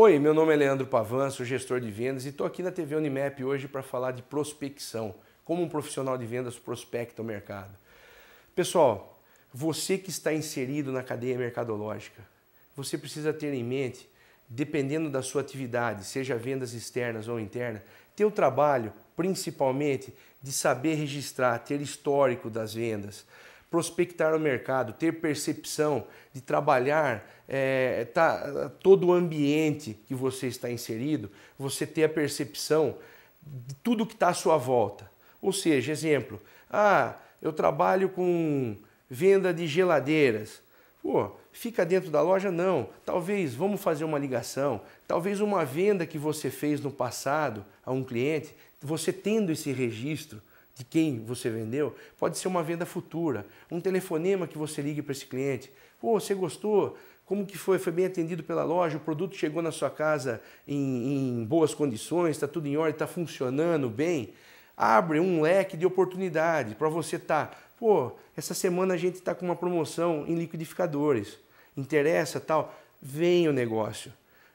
Oi, meu nome é Leandro Pavan, sou gestor de vendas e estou aqui na TV Unimap hoje para falar de prospecção, como um profissional de vendas prospecta o mercado. Pessoal, você que está inserido na cadeia mercadológica, você precisa ter em mente, dependendo da sua atividade, seja vendas externas ou internas, teu trabalho principalmente de saber registrar, ter histórico das vendas, prospectar o mercado, ter percepção de trabalhar é, tá, todo o ambiente que você está inserido, você ter a percepção de tudo que está à sua volta. Ou seja, exemplo, ah, eu trabalho com venda de geladeiras. Pô, fica dentro da loja? Não. Talvez vamos fazer uma ligação, talvez uma venda que você fez no passado a um cliente, você tendo esse registro, de quem você vendeu, pode ser uma venda futura, um telefonema que você ligue para esse cliente. Pô, você gostou? Como que foi? Foi bem atendido pela loja? O produto chegou na sua casa em, em boas condições? Está tudo em ordem? Está funcionando bem? Abre um leque de oportunidade para você estar. Tá, Pô, essa semana a gente está com uma promoção em liquidificadores. Interessa tal? Vem o negócio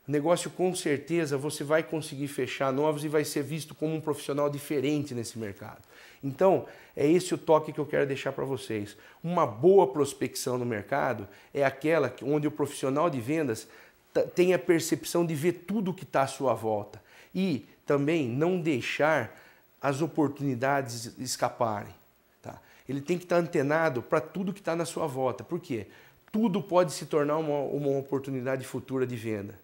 negócio com certeza você vai conseguir fechar novos e vai ser visto como um profissional diferente nesse mercado. Então, é esse o toque que eu quero deixar para vocês. Uma boa prospecção no mercado é aquela onde o profissional de vendas tem a percepção de ver tudo o que está à sua volta e também não deixar as oportunidades escaparem. Tá? Ele tem que estar tá antenado para tudo que está na sua volta. Por quê? Tudo pode se tornar uma, uma oportunidade futura de venda.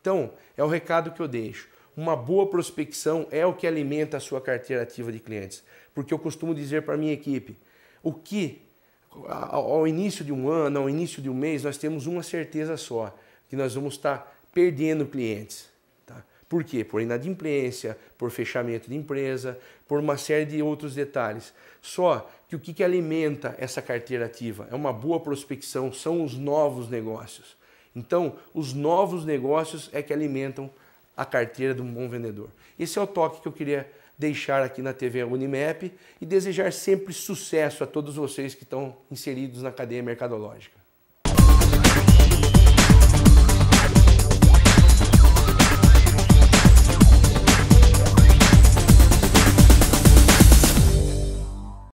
Então, é o recado que eu deixo. Uma boa prospecção é o que alimenta a sua carteira ativa de clientes. Porque eu costumo dizer para a minha equipe, o que ao início de um ano, ao início de um mês, nós temos uma certeza só, que nós vamos estar tá perdendo clientes. Tá? Por quê? Por inadimplência, por fechamento de empresa, por uma série de outros detalhes. Só que o que, que alimenta essa carteira ativa? É uma boa prospecção, são os novos negócios. Então, os novos negócios é que alimentam a carteira de um bom vendedor. Esse é o toque que eu queria deixar aqui na TV Unimap e desejar sempre sucesso a todos vocês que estão inseridos na cadeia mercadológica.